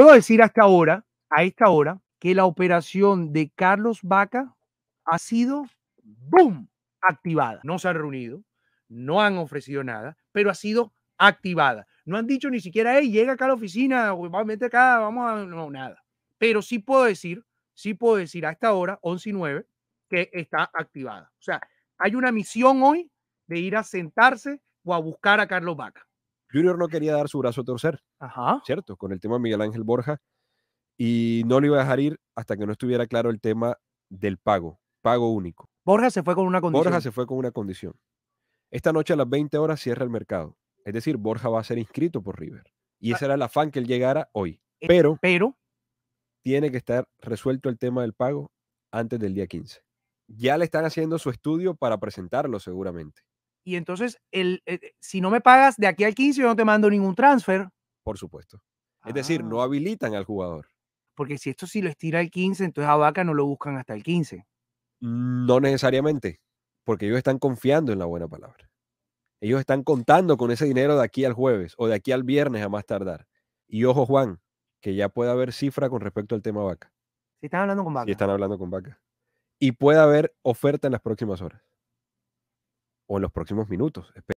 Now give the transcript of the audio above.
Puedo decir hasta ahora, a esta hora, que la operación de Carlos Vaca ha sido, ¡boom!, activada. No se han reunido, no han ofrecido nada, pero ha sido activada. No han dicho ni siquiera, hey, llega acá a la oficina, vamos a meter acá, vamos a... No, nada. Pero sí puedo decir, sí puedo decir a esta hora, 11 y 9, que está activada. O sea, hay una misión hoy de ir a sentarse o a buscar a Carlos Vaca. Junior no quería dar su brazo a torcer, ¿cierto? Con el tema de Miguel Ángel Borja. Y no lo iba a dejar ir hasta que no estuviera claro el tema del pago, pago único. Borja se fue con una condición. Borja se fue con una condición. Esta noche a las 20 horas cierra el mercado. Es decir, Borja va a ser inscrito por River. Y ah. ese era el afán que él llegara hoy. Eh, pero, pero tiene que estar resuelto el tema del pago antes del día 15. Ya le están haciendo su estudio para presentarlo seguramente. Y entonces, el, eh, eh, si no me pagas de aquí al 15, yo no te mando ningún transfer. Por supuesto. Es decir, no ah. habilitan al jugador. Porque si esto sí lo estira al 15, entonces a Vaca no lo buscan hasta el 15. No necesariamente, porque ellos están confiando en la buena palabra. Ellos están contando con ese dinero de aquí al jueves o de aquí al viernes a más tardar. Y ojo, Juan, que ya puede haber cifra con respecto al tema Vaca. Si están hablando con Vaca. están hablando con Vaca. Y puede haber oferta en las próximas horas o en los próximos minutos.